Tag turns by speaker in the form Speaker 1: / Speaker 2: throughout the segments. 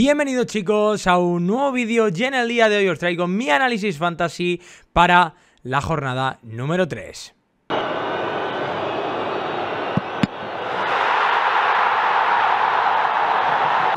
Speaker 1: Bienvenidos chicos a un nuevo vídeo y en el día de hoy os traigo mi análisis fantasy para la jornada número 3.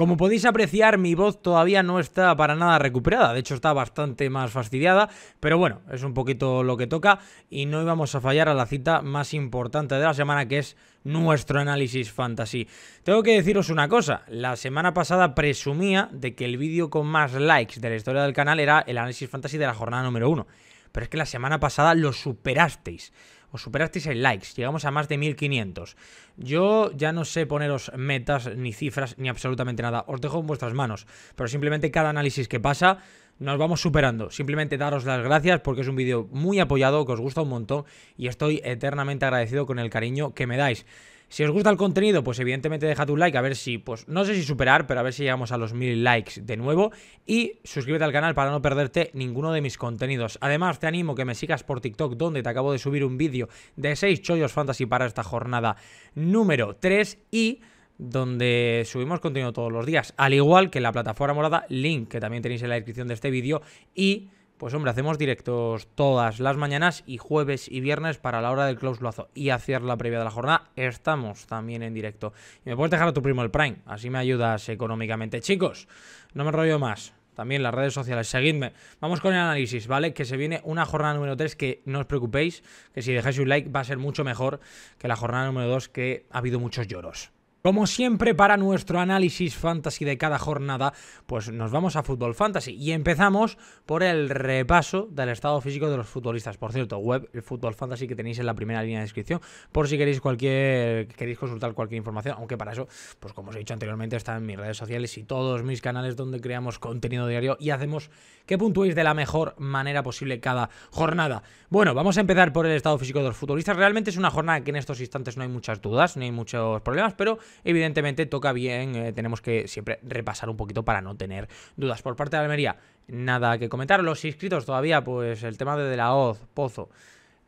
Speaker 1: Como podéis apreciar, mi voz todavía no está para nada recuperada, de hecho está bastante más fastidiada, pero bueno, es un poquito lo que toca y no íbamos a fallar a la cita más importante de la semana que es nuestro análisis fantasy. Tengo que deciros una cosa, la semana pasada presumía de que el vídeo con más likes de la historia del canal era el análisis fantasy de la jornada número 1, pero es que la semana pasada lo superasteis. Os superasteis en likes. Llegamos a más de 1500. Yo ya no sé poneros metas, ni cifras, ni absolutamente nada. Os dejo en vuestras manos. Pero simplemente cada análisis que pasa nos vamos superando. Simplemente daros las gracias porque es un vídeo muy apoyado, que os gusta un montón y estoy eternamente agradecido con el cariño que me dais. Si os gusta el contenido, pues evidentemente dejad un like a ver si, pues no sé si superar, pero a ver si llegamos a los mil likes de nuevo. Y suscríbete al canal para no perderte ninguno de mis contenidos. Además, te animo que me sigas por TikTok, donde te acabo de subir un vídeo de 6 chollos fantasy para esta jornada número 3 y donde subimos contenido todos los días, al igual que la plataforma morada Link, que también tenéis en la descripción de este vídeo y pues hombre, hacemos directos todas las mañanas y jueves y viernes para la hora del clausulazo y hacer la previa de la jornada. Estamos también en directo. Y me puedes dejar a tu primo el Prime, así me ayudas económicamente. Chicos, no me rollo más. También las redes sociales, seguidme. Vamos con el análisis, ¿vale? Que se viene una jornada número 3 que no os preocupéis, que si dejáis un like va a ser mucho mejor que la jornada número 2 que ha habido muchos lloros. Como siempre, para nuestro análisis fantasy de cada jornada, pues nos vamos a Fútbol Fantasy y empezamos por el repaso del estado físico de los futbolistas. Por cierto, web el Fútbol Fantasy que tenéis en la primera línea de descripción, por si queréis cualquier queréis consultar cualquier información, aunque para eso, pues como os he dicho anteriormente, está en mis redes sociales y todos mis canales donde creamos contenido diario y hacemos que puntúéis de la mejor manera posible cada jornada. Bueno, vamos a empezar por el estado físico de los futbolistas. Realmente es una jornada que en estos instantes no hay muchas dudas, no hay muchos problemas, pero evidentemente toca bien, eh, tenemos que siempre repasar un poquito para no tener dudas. Por parte de Almería, nada que comentar. Los inscritos todavía, pues el tema de la Hoz, Pozo.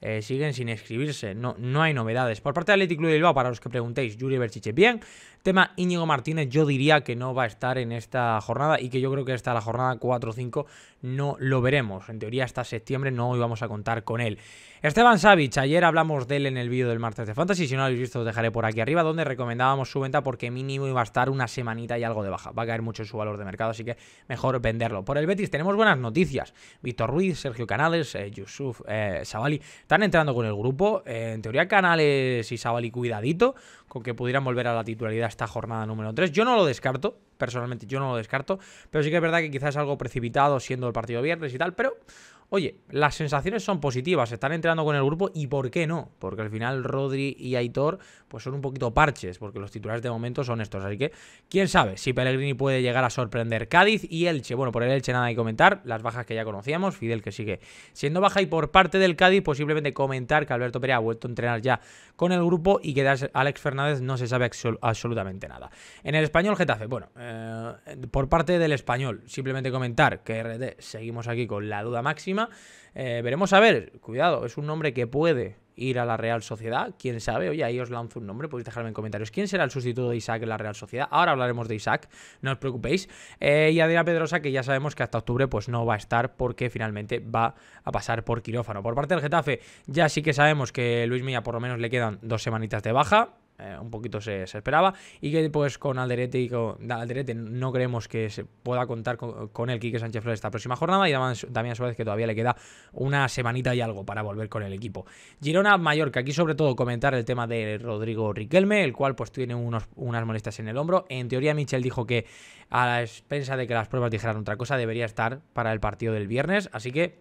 Speaker 1: Eh, siguen sin inscribirse no, no hay novedades. Por parte de Athletic Club de Bilbao, para los que preguntéis, Yuri Berchiche bien, Tema Íñigo Martínez, yo diría que no va a estar en esta jornada y que yo creo que hasta la jornada 4 o 5 no lo veremos. En teoría hasta septiembre no íbamos a contar con él. Esteban Savic, ayer hablamos de él en el vídeo del martes de Fantasy, si no lo habéis visto os dejaré por aquí arriba, donde recomendábamos su venta porque mínimo iba a estar una semanita y algo de baja. Va a caer mucho en su valor de mercado, así que mejor venderlo. Por el Betis tenemos buenas noticias. Víctor Ruiz, Sergio Canales, eh, Yusuf, eh, Savali están entrando con el grupo. Eh, en teoría Canales y Savali cuidadito con que pudieran volver a la titularidad esta jornada número 3. Yo no lo descarto, personalmente yo no lo descarto, pero sí que es verdad que quizás es algo precipitado siendo el partido viernes y tal, pero Oye, las sensaciones son positivas, se están entrenando con el grupo y ¿por qué no? Porque al final Rodri y Aitor pues son un poquito parches, porque los titulares de momento son estos. Así que, quién sabe si Pellegrini puede llegar a sorprender. Cádiz y Elche. Bueno, por el Elche nada hay que comentar, las bajas que ya conocíamos, Fidel que sigue siendo baja y por parte del Cádiz posiblemente comentar que Alberto Perea ha vuelto a entrenar ya con el grupo y que Alex Fernández no se sabe absolutamente nada. En el español Getafe, bueno, eh, por parte del español simplemente comentar que RD seguimos aquí con la duda máxima. Eh, veremos a ver, cuidado, es un nombre que puede ir a la Real Sociedad, quién sabe, oye, ahí os lanzo un nombre, podéis dejarme en comentarios quién será el sustituto de Isaac en la Real Sociedad, ahora hablaremos de Isaac, no os preocupéis, eh, y Adriana Pedrosa, que ya sabemos que hasta octubre pues no va a estar porque finalmente va a pasar por quirófano. Por parte del Getafe, ya sí que sabemos que Luis Milla por lo menos le quedan dos semanitas de baja, eh, un poquito se, esperaba. Y que pues con Alderete y Alderete no creemos que se pueda contar con, el Quique Sánchez Flores esta próxima jornada. Y también a su vez que todavía le queda una semanita y algo para volver con el equipo. Girona Mallorca, aquí sobre todo comentar el tema de Rodrigo Riquelme, el cual pues tiene unos, unas molestias en el hombro. En teoría, Michel dijo que a la expensa de que las pruebas dijeran otra cosa, debería estar para el partido del viernes. Así que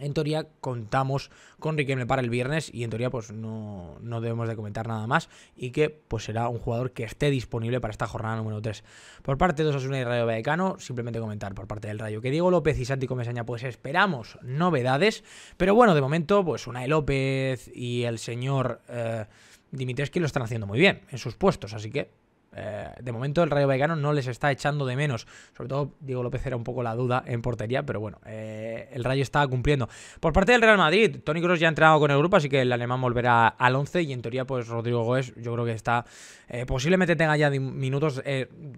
Speaker 1: en teoría contamos con Riquelme para el viernes y en teoría pues no, debemos de comentar nada más y que pues será un jugador que esté disponible para esta jornada número 3. Por parte de Osasuna y Rayo Vallecano, simplemente comentar por parte del Rayo que Diego López y Santi Comesaña pues esperamos novedades, pero bueno, de momento pues Unai López y el señor eh, Dimitrescu lo están haciendo muy bien en sus puestos, así que eh, de momento el Rayo Vallecano no les está echando de menos. Sobre todo, Diego López era un poco la duda en portería, pero bueno, eh, el Rayo está cumpliendo. Por parte del Real Madrid, Tony Kroos ya ha entrado con el grupo, así que el alemán volverá al 11 y en teoría, pues Rodrigo Goes, yo creo que está, eh, posiblemente tenga ya minutos,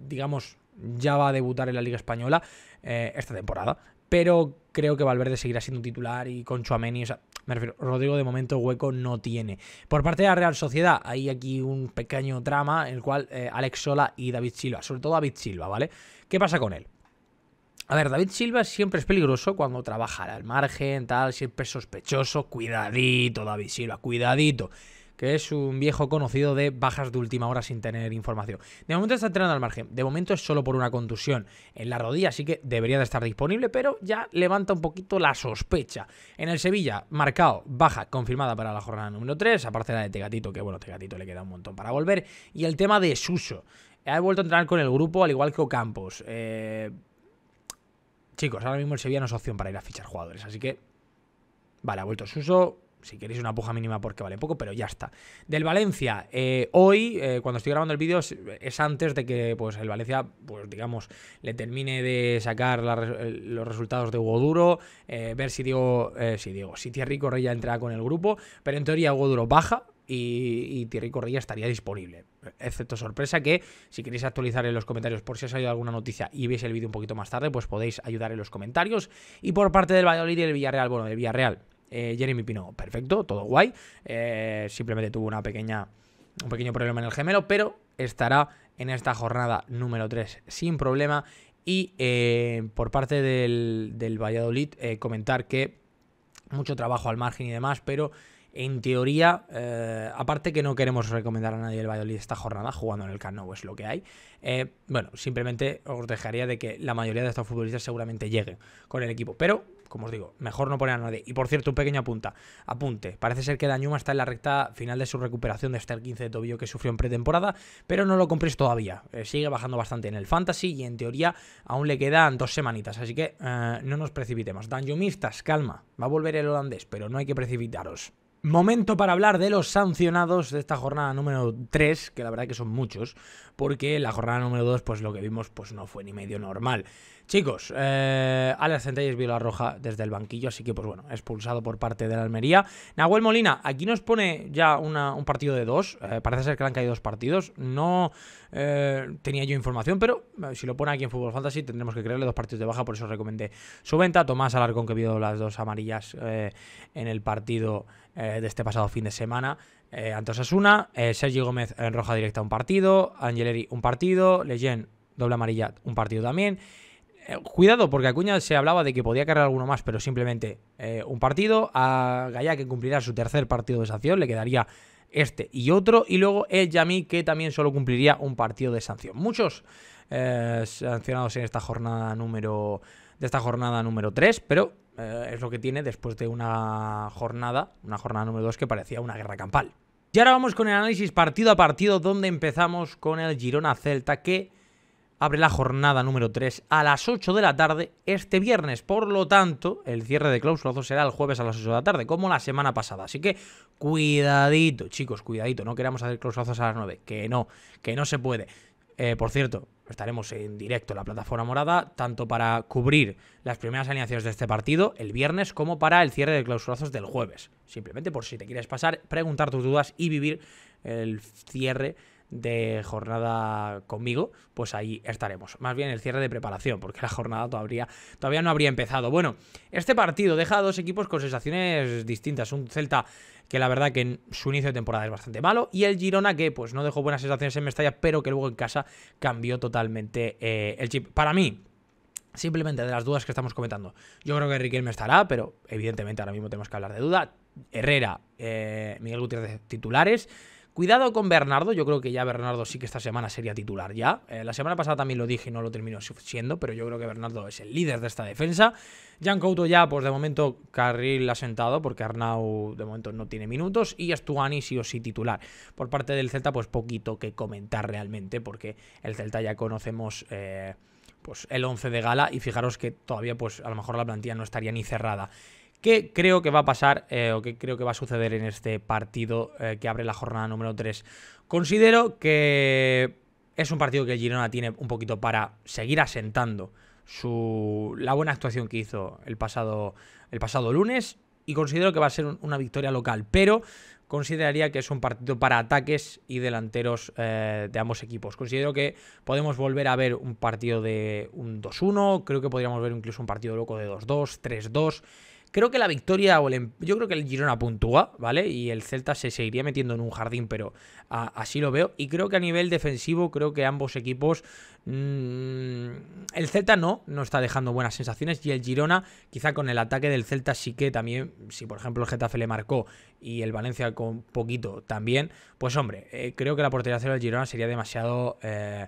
Speaker 1: digamos, ya va a debutar en la Liga Española esta temporada, pero creo que Valverde seguirá siendo titular y con Chuameni, me refiero, Rodrigo de momento hueco no tiene. Por parte de la Real Sociedad, hay aquí un pequeño drama en el cual eh, Alex Sola y David Silva, sobre todo David Silva, ¿vale? ¿Qué pasa con él? A ver, David Silva siempre es peligroso cuando trabaja al margen, tal, siempre es sospechoso. Cuidadito, David Silva, cuidadito que es un viejo conocido de bajas de última hora sin tener información. De momento está entrenando al margen, de momento es solo por una contusión en la rodilla, así que debería de estar disponible, pero ya levanta un poquito la sospecha. En el Sevilla, marcado, baja, confirmada para la jornada número 3, aparte la de Tegatito, que bueno, Tegatito le queda un montón para volver, y el tema de Suso. Ha vuelto a entrenar con el grupo, al igual que Ocampos. Eh, chicos, ahora mismo el Sevilla no es opción para ir a fichar jugadores, así que... Vale, ha vuelto Suso, si queréis una puja mínima porque vale poco, pero ya está. Del Valencia, eh, hoy, eh, cuando estoy grabando el vídeo, es, antes de que pues, el Valencia, pues digamos, le termine de sacar los resultados de Hugo Duro, eh, ver si Diego, si Diego, si Thierry Correa entra con el grupo, pero en teoría Hugo Duro baja, y, y, Thierry Correa estaría disponible. Excepto sorpresa que si queréis actualizar en los comentarios por si os ha salido alguna noticia y veis el vídeo un poquito más tarde, pues podéis ayudar en los comentarios. Y por parte del Valladolid y del Villarreal, bueno, del Villarreal. Eh, Jeremy Pino, perfecto, todo guay. Eh, simplemente tuvo una pequeña, un pequeño problema en el gemelo, pero estará en esta jornada número 3 sin problema. Y eh, por parte del, Valladolid, comentar que mucho trabajo al margen y demás, pero en teoría, aparte que no queremos recomendar a nadie el Valladolid esta jornada jugando en el Cano, es lo que hay. bueno, simplemente os dejaría de que la mayoría de estos futbolistas seguramente lleguen con el equipo. Pero como os digo, mejor no poner a nadie. Y por cierto, un pequeño apunta, apunte. Parece ser que Dañuma está en la recta final de su recuperación de este 15 de tobillo que sufrió en pretemporada, pero no lo compréis todavía. Eh, sigue bajando bastante en el fantasy y en teoría aún le quedan dos semanitas, así que eh, no nos precipitemos. Dañumistas, calma, va a volver el holandés, pero no hay que precipitaros. Momento para hablar de los sancionados de esta jornada número 3, que la verdad que son muchos, porque la jornada número 2, pues lo que vimos pues no fue ni medio normal. Chicos, eh, Alex Centelles vio la roja desde el banquillo, así que pues bueno, expulsado por parte de la Almería. Nahuel Molina, aquí nos pone ya un partido de dos, eh, parece ser que han caído dos partidos, no eh, tenía yo información, pero si lo pone aquí en Fútbol Fantasy tendremos que creerle dos partidos de baja, por eso recomendé su venta. Tomás Alarcón que vio las dos amarillas en el partido de este pasado fin de semana. Eh, Antos Asuna, Sergio Gómez en roja directa un partido, Angeleri un partido, Leyen doble amarilla un partido también, eh, cuidado, porque Acuña se hablaba de que podía cargar alguno más, pero simplemente eh, un partido. A Gaya que cumplirá su tercer partido de sanción, le quedaría este y otro. Y luego el Yami que también solo cumpliría un partido de sanción. Muchos eh, sancionados en esta jornada número. De esta jornada número 3, pero es lo que tiene después de una jornada, una jornada número 2 que parecía una guerra campal. Y ahora vamos con el análisis partido a partido, donde empezamos con el Girona Celta, que abre la jornada número 3 a las 8 de la tarde este viernes. Por lo tanto, el cierre de clausurazos será el jueves a las 8 de la tarde, como la semana pasada. Así que cuidadito, chicos, cuidadito. No queremos hacer clausurazos a las 9, que no, que no se puede. Eh, por cierto, estaremos en directo en la plataforma morada, tanto para cubrir las primeras alineaciones de este partido el viernes como para el cierre de clausurazos del jueves. Simplemente por si te quieres pasar, preguntar tus dudas y vivir el cierre de jornada conmigo, pues ahí estaremos. Más bien el cierre de preparación, porque la jornada todavía, todavía no habría empezado. Bueno, este partido deja a dos equipos con sensaciones distintas. Un Celta que la verdad que en su inicio de temporada es bastante malo, y el Girona que pues no dejó buenas sensaciones en Mestalla, pero que luego en casa cambió totalmente eh, el chip. Para mí, Simplemente de las dudas que estamos comentando. Yo creo que Riquelme estará, pero evidentemente ahora mismo tenemos que hablar de duda. Herrera, eh, Miguel Gutiérrez titulares. Cuidado con Bernardo, yo creo que ya Bernardo sí que esta semana sería titular ya. Eh, la semana pasada también lo dije y no lo terminó siendo, pero yo creo que Bernardo es el líder de esta defensa. Jan Couto ya, pues de momento carril ha sentado porque Arnau de momento no tiene minutos. Y Astuani sí o sí titular. Por parte del Celta, pues poquito que comentar realmente, porque el Celta ya conocemos... Eh, pues el 11 de gala y fijaros que todavía pues a lo mejor la plantilla no estaría ni cerrada. ¿Qué creo que va a pasar eh, o qué creo que va a suceder en este partido eh, que abre la jornada número 3? Considero que es un partido que Girona tiene un poquito para seguir asentando su, la buena actuación que hizo el pasado, el pasado lunes y considero que va a ser una victoria local, pero consideraría que es un partido para ataques y delanteros eh, de ambos equipos. Considero que podemos volver a ver un partido de un 2-1, creo que podríamos ver incluso un partido loco de 2-2, 3-2. Creo que la victoria em, yo creo que el Girona puntúa, ¿vale? Y el Celta se seguiría metiendo en un jardín, pero así lo veo. Y creo que a nivel defensivo, creo que ambos equipos. Mm, el Celta no, no está dejando buenas sensaciones. Y el Girona, quizá con el ataque del Celta, sí que también, si por ejemplo el Getafe le marcó y el Valencia con poquito también, pues hombre, eh, creo que la portería cero del Girona sería demasiado. Eh,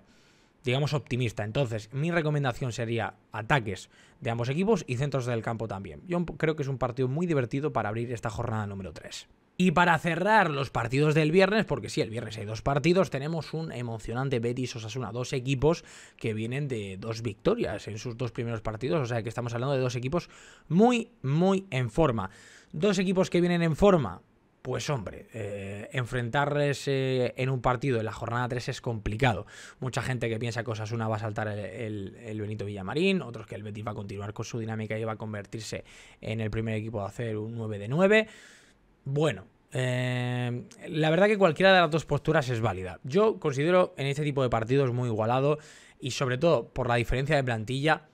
Speaker 1: digamos, optimista. Entonces, mi recomendación sería ataques de ambos equipos y centros del campo también. Yo creo que es un partido muy divertido para abrir esta jornada número 3. Y para cerrar los partidos del viernes, porque sí, el viernes hay dos partidos, tenemos un emocionante Betis Osasuna, dos equipos que vienen de dos victorias en sus dos primeros partidos, o sea que estamos hablando de dos equipos muy, muy en forma. Dos equipos que vienen en forma, pues hombre, eh, enfrentarles eh, en un partido en la jornada 3 es complicado. Mucha gente que piensa cosas, una va a saltar el, Benito Villamarín, otros que el Betis va a continuar con su dinámica y va a convertirse en el primer equipo de hacer un 9 de 9. Bueno, eh, la verdad que cualquiera de las dos posturas es válida. Yo considero en este tipo de partidos muy igualado y sobre todo por la diferencia de plantilla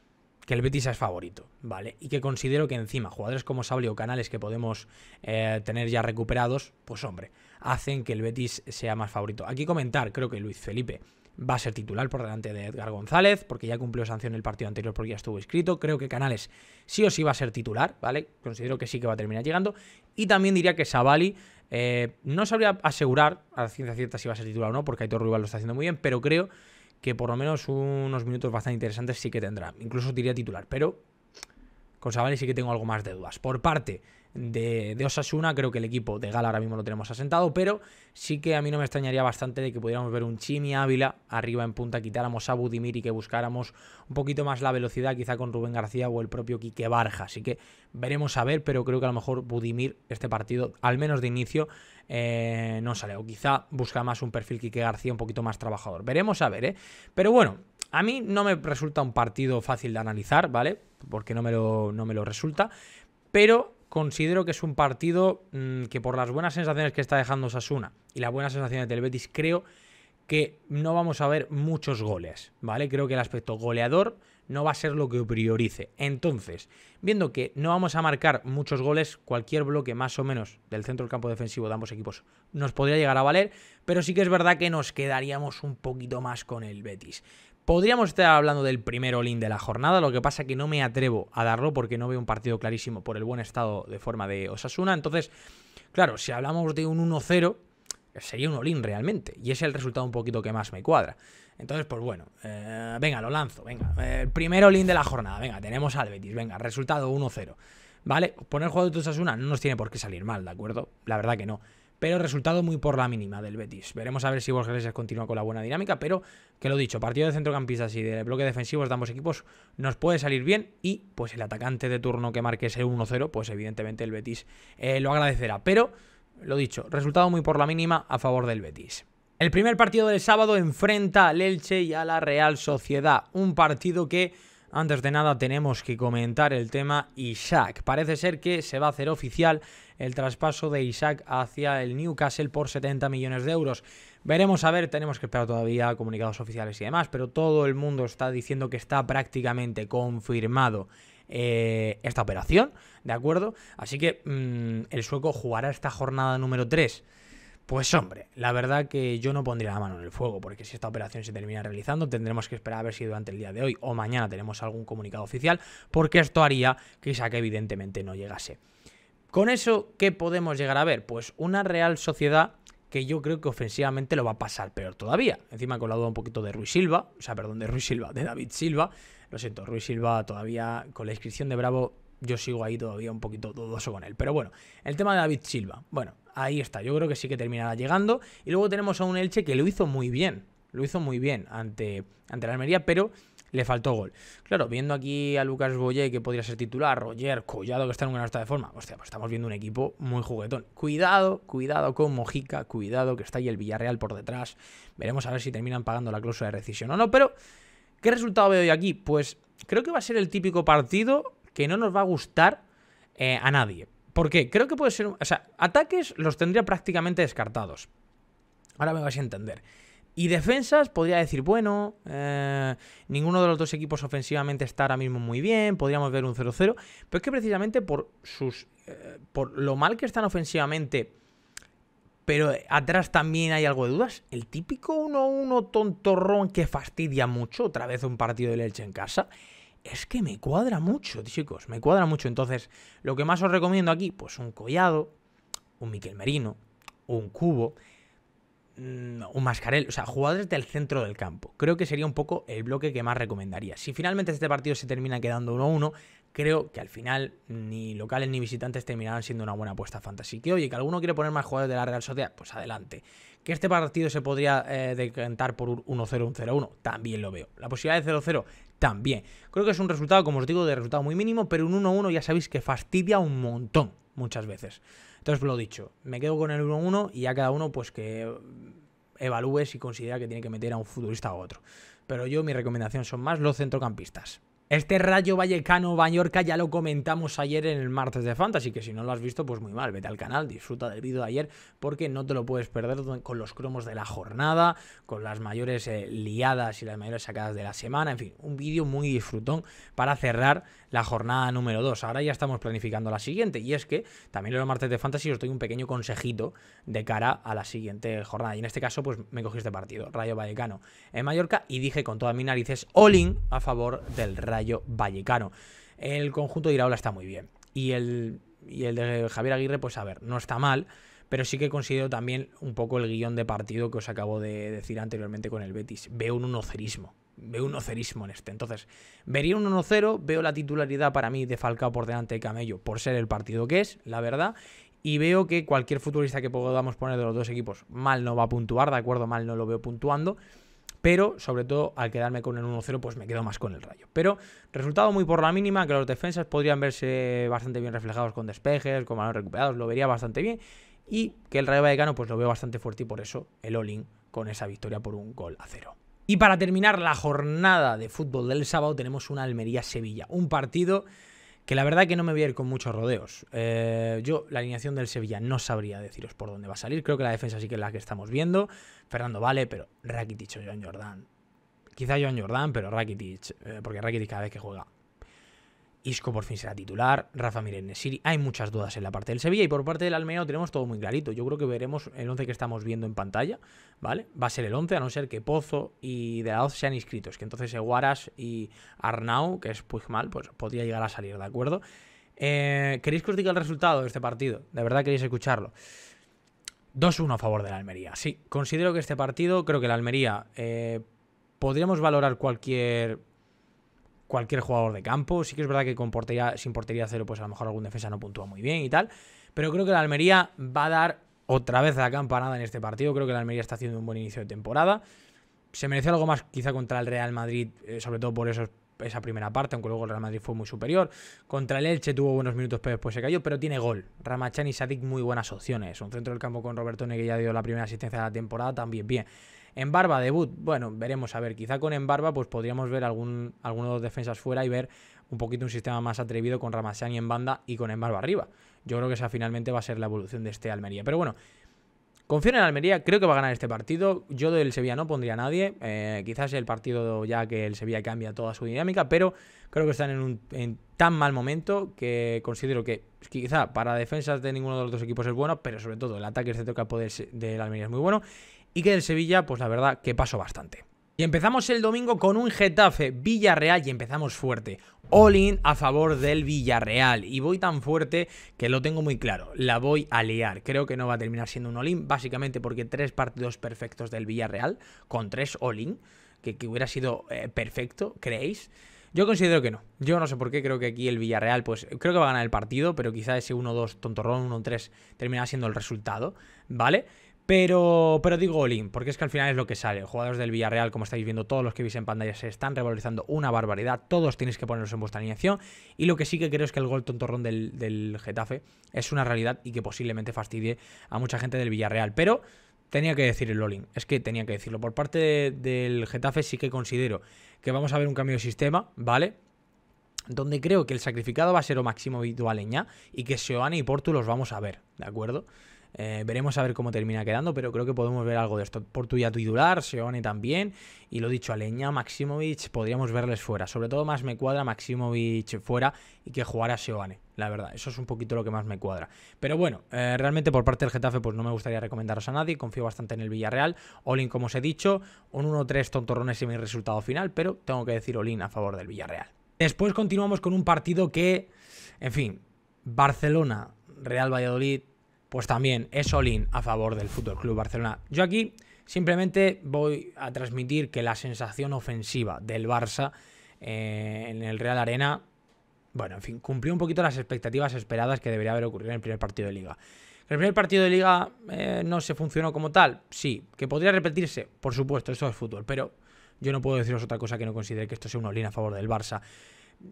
Speaker 1: que el Betis es favorito. ¿vale? Y que considero que encima jugadores como Sable o Canales que podemos eh, tener ya recuperados, pues hombre, hacen que el Betis sea más favorito. Aquí comentar, creo que Luis Felipe va a ser titular por delante de Edgar González, porque ya cumplió sanción el partido anterior porque ya estuvo inscrito. Creo que Canales sí o sí va a ser titular, ¿vale? Considero que sí que va a terminar llegando. Y también diría que Sabali eh, no sabría asegurar a ciencia cierta si va a ser titular o no, porque Aitor Ruibal lo está haciendo muy bien, pero creo que por lo menos unos minutos bastante interesantes sí que tendrá. Incluso diría titular, pero con Sabalés sí que tengo algo más de dudas. Por parte de, Osasuna, creo que el equipo de Gala ahora mismo lo tenemos asentado, pero sí que a mí no me extrañaría bastante de que pudiéramos ver un Chimi Ávila arriba en punta, quitáramos a Budimir y que buscáramos un poquito más la velocidad, quizá con Rubén García o el propio Quique Barja. Así que veremos a ver, pero creo que a lo mejor Budimir este partido, al menos de inicio, eh, no sale. O quizá busca más un perfil Quique García un poquito más trabajador. Veremos a ver, ¿eh? Pero bueno, a mí no me resulta un partido fácil de analizar, ¿vale? Porque no me lo, no me lo resulta. Pero considero que es un partido mm, que por las buenas sensaciones que está dejando Sasuna y las buenas sensaciones del Betis, creo que no vamos a ver muchos goles, ¿vale? Creo que el aspecto goleador no va a ser lo que priorice. Entonces, viendo que no vamos a marcar muchos goles, cualquier bloque más o menos del centro del campo defensivo de ambos equipos nos podría llegar a valer, pero sí que es verdad que nos quedaríamos un poquito más con el Betis. Podríamos estar hablando del primer all de la jornada, lo que pasa que no me atrevo a darlo porque no veo un partido clarísimo por el buen estado de forma de Osasuna. Entonces, claro, si hablamos de un 1-0, sería un all realmente. Y es el resultado un poquito que más me cuadra. Entonces, pues bueno, eh, venga, lo lanzo, venga. El primer de la jornada, venga, tenemos al Betis, venga, resultado 1-0. ¿Vale? Poner juego de Osasuna no nos tiene por qué salir mal, ¿de acuerdo? La verdad que no pero resultado muy por la mínima del Betis. Veremos a ver si Borges continúa con la buena dinámica, pero que lo dicho, partido de centrocampistas y de bloque defensivos de ambos equipos nos puede salir bien y pues el atacante de turno que marque ese 1-0, pues evidentemente el Betis eh, lo agradecerá. Pero, lo dicho, resultado muy por la mínima a favor del Betis. El primer partido del sábado enfrenta al Elche y a la Real Sociedad, un partido que antes de nada tenemos que comentar el tema Isaac. Parece ser que se va a hacer oficial el traspaso de Isaac hacia el Newcastle por 70 millones de euros. Veremos a ver, tenemos que esperar todavía comunicados oficiales y demás, pero todo el mundo está diciendo que está prácticamente confirmado eh, esta operación, ¿de acuerdo? Así que mm, el sueco jugará esta jornada número 3 pues hombre, la verdad que yo no pondría la mano en el fuego, porque si esta operación se termina realizando, tendremos que esperar a ver si durante el día de hoy o mañana tenemos algún comunicado oficial, porque esto haría que Isaac evidentemente no llegase. Con eso, ¿qué podemos llegar a ver? Pues una real sociedad que yo creo que ofensivamente lo va a pasar peor todavía. Encima con la duda un poquito de Ruiz Silva, o sea, perdón, de Ruiz Silva, de David Silva. Lo siento, Ruiz Silva todavía con la inscripción de Bravo yo sigo ahí todavía un poquito dudoso con él. Pero bueno, el tema de David Silva. Bueno, ahí está. Yo creo que sí que terminará llegando. Y luego tenemos a un Elche que lo hizo muy bien. Lo hizo muy bien ante, ante la Almería, pero le faltó gol. Claro, viendo aquí a Lucas Boyé, que podría ser titular, Roger Collado, que está en una hasta de forma. Hostia, pues estamos viendo un equipo muy juguetón. Cuidado, cuidado con Mojica, cuidado que está ahí el Villarreal por detrás. Veremos a ver si terminan pagando la cláusula de rescisión o no, pero... ¿Qué resultado veo yo aquí? Pues creo que va a ser el típico partido que no nos va a gustar eh, a nadie. Porque creo que puede ser... O sea, ataques los tendría prácticamente descartados. Ahora me vais a entender. Y defensas, podría decir, bueno, eh, ninguno de los dos equipos ofensivamente está ahora mismo muy bien, podríamos ver un 0-0, pero es que precisamente por sus. Eh, por lo mal que están ofensivamente, pero atrás también hay algo de dudas. El típico 1-1 tontorrón que fastidia mucho, otra vez un partido de Leche en casa es que me cuadra mucho, chicos, me cuadra mucho. Entonces, lo que más os recomiendo aquí, pues un collado, un Miquel Merino, un cubo, mm, un mascarel, o sea, jugadores del centro del campo. Creo que sería un poco el bloque que más recomendaría. Si finalmente este partido se termina quedando 1-1, creo que al final ni locales ni visitantes terminarán siendo una buena apuesta fantasy. Que oye, que alguno quiere poner más jugadores de la Real Sociedad, pues adelante. Que este partido se podría eh, decantar por un 1-0, 1 0-1, también lo veo. La posibilidad de 0-0 también. Creo que es un resultado, como os digo, de resultado muy mínimo, pero un 1-1 ya sabéis que fastidia un montón muchas veces. Entonces, lo dicho, me quedo con el 1-1 y a cada uno pues que evalúe si considera que tiene que meter a un futbolista u otro. Pero yo mi recomendación son más los centrocampistas. Este Rayo Vallecano Mallorca ya lo comentamos ayer en el martes de Fantasy, que si no lo has visto, pues muy mal, vete al canal, disfruta del vídeo de ayer, porque no te lo puedes perder con los cromos de la jornada, con las mayores eh, liadas y las mayores sacadas de la semana, en fin, un vídeo muy disfrutón para cerrar la jornada número 2. Ahora ya estamos planificando la siguiente, y es que también en el martes de Fantasy os doy un pequeño consejito de cara a la siguiente jornada, y en este caso pues me cogí este partido, Rayo Vallecano en Mallorca, y dije con todas mis narices, all in a favor del Rayo. Rayo Vallecano. El conjunto de Iraola está muy bien. Y el, y el de Javier Aguirre, pues a ver, no está mal pero sí que considero también un poco el guión de partido que os acabo de decir anteriormente con el Betis. Veo un 1 0 Veo un en este. Entonces, vería un 1-0, veo la titularidad para mí de Falcao por delante de Camello, por ser el partido que es, la verdad. Y veo que cualquier futbolista que podamos poner de los dos equipos mal no va a puntuar, de acuerdo, mal no lo veo puntuando pero sobre todo al quedarme con el 1-0 pues me quedo más con el Rayo. Pero resultado muy por la mínima, que los defensas podrían verse bastante bien reflejados con despejes, con manos recuperados, lo vería bastante bien y que el Rayo Vallecano pues lo veo bastante fuerte y por eso el all con esa victoria por un gol a cero. Y para terminar la jornada de fútbol del sábado tenemos una Almería-Sevilla, un partido que la verdad que no me voy a ir con muchos rodeos. Eh, yo la alineación del Sevilla no sabría deciros por dónde va a salir. Creo que la defensa sí que es la que estamos viendo. Fernando Vale, pero Rakitic o Joan Jordan Quizá Joan Jordan pero Rakitic. Eh, porque Rakitic cada vez que juega Isco por fin será titular, Rafa Miren Hay muchas dudas en la parte del Sevilla y por parte del Almería tenemos todo muy clarito. Yo creo que veremos el 11 que estamos viendo en pantalla, ¿vale? Va a ser el 11, a no ser que Pozo y De La sean inscritos, que entonces Eguaras y Arnau, que es Puigmal, pues podría llegar a salir, ¿de acuerdo? Eh, ¿Queréis que os diga el resultado de este partido? ¿De verdad queréis escucharlo? 2-1 a favor de la Almería. Sí, considero que este partido, creo que la Almería eh, podríamos valorar cualquier cualquier jugador de campo. Sí que es verdad que con portería, sin portería cero, pues a lo mejor algún defensa no puntúa muy bien y tal. Pero creo que la Almería va a dar otra vez la campanada en este partido. Creo que la Almería está haciendo un buen inicio de temporada. Se merece algo más quizá contra el Real Madrid, eh, sobre todo por esa primera parte, aunque luego el Real Madrid fue muy superior. Contra el Elche tuvo buenos minutos, pero después se cayó, pero tiene gol. Ramachan y Sadik muy buenas opciones. Un centro del campo con Roberto que ya dio la primera asistencia de la temporada, también bien. En Barba, debut, bueno, veremos, a ver, quizá con En Barba pues podríamos ver algún, alguno de los defensas fuera y ver un poquito un sistema más atrevido con Ramazani en banda y con En Barba arriba. Yo creo que esa finalmente va a ser la evolución de este Almería. Pero bueno, confío en Almería, creo que va a ganar este partido. Yo del Sevilla no pondría a nadie, eh, quizás el partido ya que el Sevilla cambia toda su dinámica, pero creo que están en un en tan mal momento que considero que quizá para defensas de ninguno de los dos equipos es bueno, pero sobre todo el ataque se toca poder del Almería es muy bueno y que del Sevilla, pues la verdad que pasó bastante. Y empezamos el domingo con un Getafe Villarreal y empezamos fuerte. All-in a favor del Villarreal. Y voy tan fuerte que lo tengo muy claro. La voy a liar. Creo que no va a terminar siendo un all-in, básicamente porque tres partidos perfectos del Villarreal, con tres all-in, que, hubiera sido eh, perfecto, ¿creéis? Yo considero que no. Yo no sé por qué, creo que aquí el Villarreal, pues creo que va a ganar el partido, pero quizá ese 1-2 tontorrón, 1-3 terminará siendo el resultado, ¿vale? Pero, pero digo Olin, porque es que al final es lo que sale. Jugadores del Villarreal, como estáis viendo, todos los que veis en pantalla se están revalorizando una barbaridad. Todos tenéis que ponerlos en vuestra alineación. Y lo que sí que creo es que el gol tontorrón del, del Getafe es una realidad y que posiblemente fastidie a mucha gente del Villarreal. Pero tenía que decir el Olin, es que tenía que decirlo. Por parte del Getafe sí que considero que vamos a ver un cambio de sistema, ¿vale? Donde creo que el sacrificado va a ser o Máximo ya y que Seoane y Portu los vamos a ver, ¿de acuerdo? Eh, veremos a ver cómo termina quedando, pero creo que podemos ver algo de esto. por tu titular, Seone también. Y lo dicho, Aleña, Maximovic, podríamos verles fuera. Sobre todo más me cuadra Maximovich fuera y que jugara Seoane. La verdad, eso es un poquito lo que más me cuadra. Pero bueno, eh, realmente por parte del Getafe, pues no me gustaría recomendaros a nadie. Confío bastante en el Villarreal. Olin, como os he dicho, un 1-3 tontorrones y mi resultado final, pero tengo que decir Olin a favor del Villarreal. Después continuamos con un partido que, en fin, Barcelona, Real Valladolid, pues también es Olin a favor del Fútbol Club Barcelona. Yo aquí simplemente voy a transmitir que la sensación ofensiva del Barça eh, en el Real Arena, bueno, en fin, cumplió un poquito las expectativas esperadas que debería haber ocurrido en el primer partido de Liga. ¿El primer partido de Liga eh, no se funcionó como tal? Sí. ¿Que podría repetirse? Por supuesto, esto es fútbol, pero yo no puedo deciros otra cosa que no considere que esto sea un Olin a favor del Barça.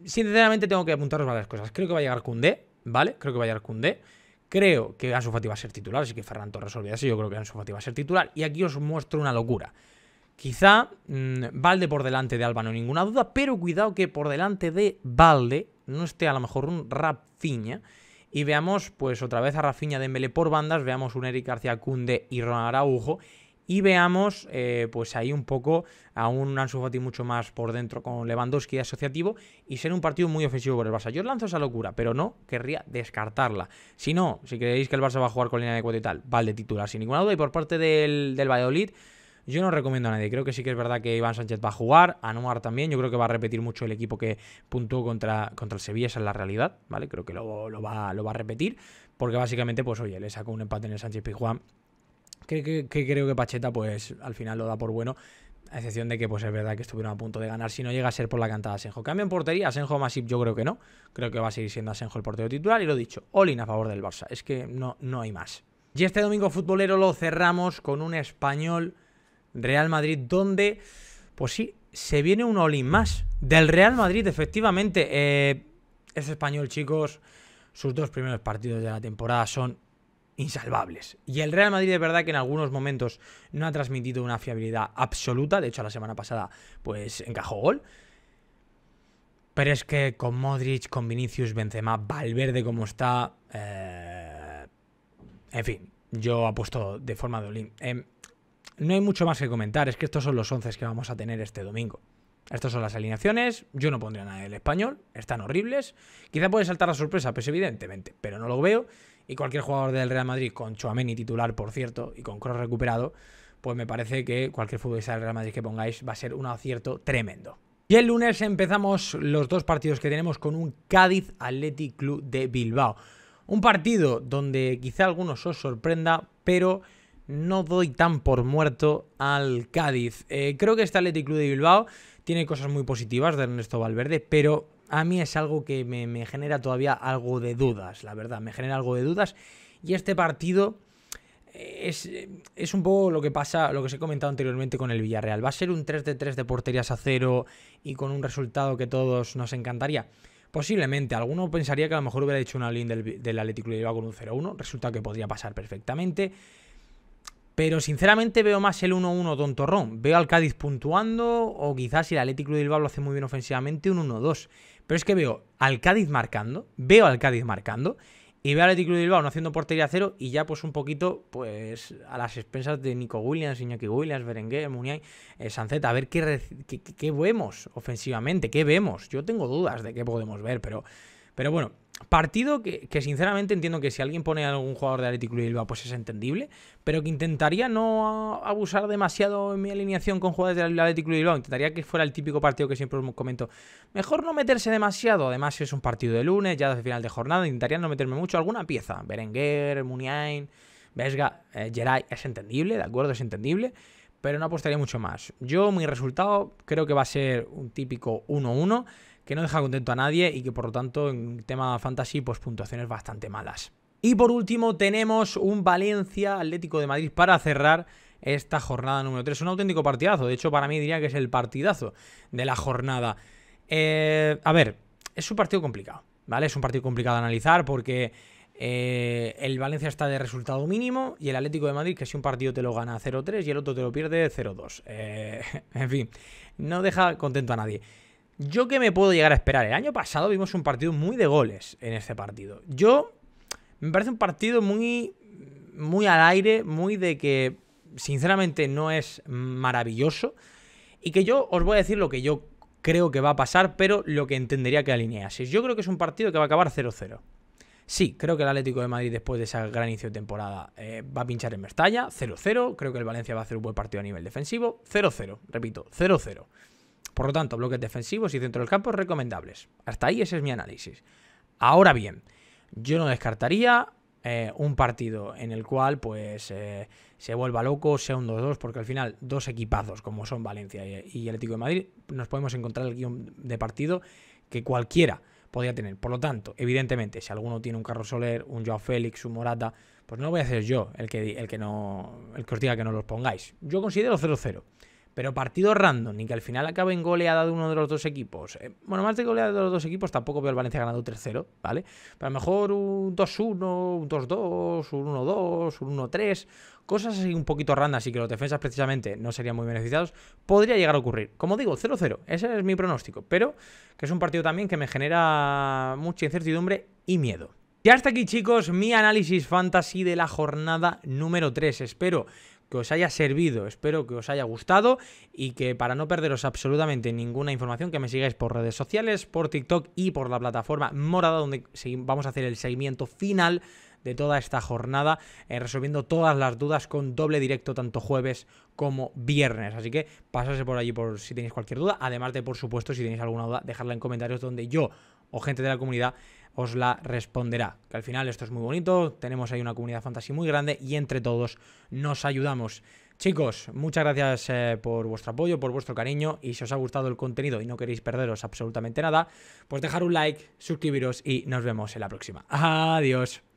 Speaker 1: Sinceramente tengo que apuntaros varias cosas. Creo que va a llegar Cundé, ¿vale? Creo que va a llegar Cundé. Creo que Ansu Fati va a ser titular, así que Ferran Torres así. yo creo que Ansu Fati va a ser titular. Y aquí os muestro una locura. Quizá mm, Valde por delante de Alba, no ninguna duda, pero cuidado que por delante de Valde no esté a lo mejor un Rafiña y veamos pues otra vez a de Dembélé por bandas, veamos un Eric García Cunde y Ron Araujo y veamos eh, pues ahí un poco a un Ansu Fati mucho más por dentro con Lewandowski asociativo y ser un partido muy ofensivo por el Barça. Yo lanzo esa locura, pero no querría descartarla. Si no, si creéis que el Barça va a jugar con línea de cuatro y tal, vale titular sin ninguna duda y por parte del, Valladolid yo no recomiendo a nadie. Creo que sí que es verdad que Iván Sánchez va a jugar, Anuar también. Yo creo que va a repetir mucho el equipo que puntuó contra, contra el Sevilla, esa es la realidad, ¿vale? Creo que lo, lo, va, a repetir, porque básicamente, pues oye, le sacó un empate en el Sánchez Pizjuán que, creo que Pacheta, pues al final lo da por bueno. A excepción de que, pues es verdad que estuvieron a punto de ganar si no llega a ser por la cantada Asenjo. Cambio en portería, Asenjo Masip yo creo que no. Creo que va a seguir siendo Asenjo el portero titular y lo dicho, Olin a favor del Barça. Es que no, no hay más. Y este domingo futbolero lo cerramos con un español Real Madrid donde, pues sí, se viene un Olin más. Del Real Madrid, efectivamente. Eh, es español, chicos. Sus dos primeros partidos de la temporada son insalvables. Y el Real Madrid es verdad que en algunos momentos no ha transmitido una fiabilidad absoluta, de hecho la semana pasada pues encajó gol. Pero es que con Modric, con Vinicius, Benzema, Valverde como está... Eh, en fin, yo apuesto de forma de Olin. Em, no hay mucho más que comentar, es que estos son los 11 que vamos a tener este domingo. Estas son las alineaciones, yo no pondría nada del español, están horribles. Quizá puede saltar la sorpresa, pues evidentemente, pero no lo veo y cualquier jugador del Real Madrid, con y titular, por cierto, y con Cross recuperado, pues me parece que cualquier futbolista del Real Madrid que pongáis va a ser un acierto tremendo. Y el lunes empezamos los dos partidos que tenemos con un Cádiz Athletic Club de Bilbao. Un partido donde quizá algunos os sorprenda, pero no doy tan por muerto al Cádiz. Eh, creo que este Athletic Club de Bilbao tiene cosas muy positivas de Ernesto Valverde, pero a mí es algo que me, genera todavía algo de dudas, la verdad, me genera algo de dudas. Y este partido eh, eh, es, un poco lo que pasa, lo que os he comentado anteriormente con el Villarreal. ¿Va a ser un 3 de 3 de porterías a cero y con un resultado que todos nos encantaría? Posiblemente, alguno pensaría que a lo mejor hubiera hecho una línea del, del Atlético de Bilbao con un 0-1, resulta que podría pasar perfectamente. Pero sinceramente veo más el 1-1 tontorrón. Veo al Cádiz puntuando o quizás si el Atlético de Bilbao lo hace muy bien ofensivamente, un 1-2. Pero es que veo al Cádiz marcando, veo al Cádiz marcando, y veo a Leti de Bilbao haciendo portería a cero y ya pues un poquito pues a las expensas de Nico Williams, Iñaki Williams, Berenguer, Muniain, eh, Sanzeta a ver qué, qué, vemos ofensivamente, qué vemos. Yo tengo dudas de qué podemos ver, pero, pero bueno, Partido que, sinceramente entiendo que si alguien pone a algún jugador de Atlético Club Bilbao, pues es entendible, pero que intentaría no abusar demasiado en mi alineación con jugadores de Atlético Club Bilbao. Intentaría que fuera el típico partido que siempre os comento. Mejor no meterse demasiado, además es un partido de lunes, ya desde final de jornada, intentaría no meterme mucho. Alguna pieza, Berenguer, Muniain, Vesga, eh, Gerai es entendible, ¿de acuerdo? Es entendible, pero no apostaría mucho más. Yo, mi resultado, creo que va a ser un típico 1-1 que no deja contento a nadie y que por lo tanto en tema fantasy pues puntuaciones bastante malas. Y por último tenemos un Valencia Atlético de Madrid para cerrar esta jornada número 3. Un auténtico partidazo, de hecho para mí diría que es el partidazo de la jornada. Eh, a ver, es un partido complicado, ¿vale? Es un partido complicado de analizar porque eh, el Valencia está de resultado mínimo y el Atlético de Madrid que si un partido te lo gana 0-3 y el otro te lo pierde 0-2. Eh, en fin, no deja contento a nadie. ¿Yo qué me puedo llegar a esperar? El año pasado vimos un partido muy de goles en este partido. Yo. Me parece un partido muy. Muy al aire, muy de que. Sinceramente no es maravilloso. Y que yo os voy a decir lo que yo creo que va a pasar, pero lo que entendería que alinease. Yo creo que es un partido que va a acabar 0-0. Sí, creo que el Atlético de Madrid después de ese gran inicio de temporada eh, va a pinchar en Mestalla, 0-0. Creo que el Valencia va a hacer un buen partido a nivel defensivo, 0-0. Repito, 0-0. Por lo tanto, bloques defensivos y centro del campo recomendables. Hasta ahí ese es mi análisis. Ahora bien, yo no descartaría eh, un partido en el cual pues eh, se vuelva loco, sea un 2-2, porque al final dos equipazos como son Valencia y Atlético de Madrid, nos podemos encontrar el guión de partido que cualquiera podría tener. Por lo tanto, evidentemente, si alguno tiene un Carlos Soler, un Joao Félix, un Morata, pues no voy a ser yo el que, el que, no, el que os diga que no los pongáis. Yo considero 0-0. Pero partido random y que al final acabe en goleada de uno de los dos equipos. Eh, bueno, más de goleada de los dos equipos tampoco veo al Valencia ganando 3-0, ¿vale? Pero a lo mejor un 2-1, un 2-2, un 1-2, un 1-3. Cosas así un poquito randas y que los defensas precisamente no serían muy beneficiados. Podría llegar a ocurrir. Como digo, 0-0. Ese es mi pronóstico. Pero que es un partido también que me genera mucha incertidumbre y miedo. Y hasta aquí chicos mi análisis fantasy de la jornada número 3. Espero que os haya servido, espero que os haya gustado y que para no perderos absolutamente ninguna información que me sigáis por redes sociales, por TikTok y por la plataforma Morada donde vamos a hacer el seguimiento final de toda esta jornada, eh, resolviendo todas las dudas con doble directo tanto jueves como viernes. Así que pasarse por allí por si tenéis cualquier duda, además de por supuesto si tenéis alguna duda dejarla en comentarios donde yo o gente de la comunidad os la responderá. Que al final esto es muy bonito, tenemos ahí una comunidad fantasy muy grande y entre todos nos ayudamos. Chicos, muchas gracias eh, por vuestro apoyo, por vuestro cariño y si os ha gustado el contenido y no queréis perderos absolutamente nada, pues dejar un like, suscribiros y nos vemos en la próxima. Adiós.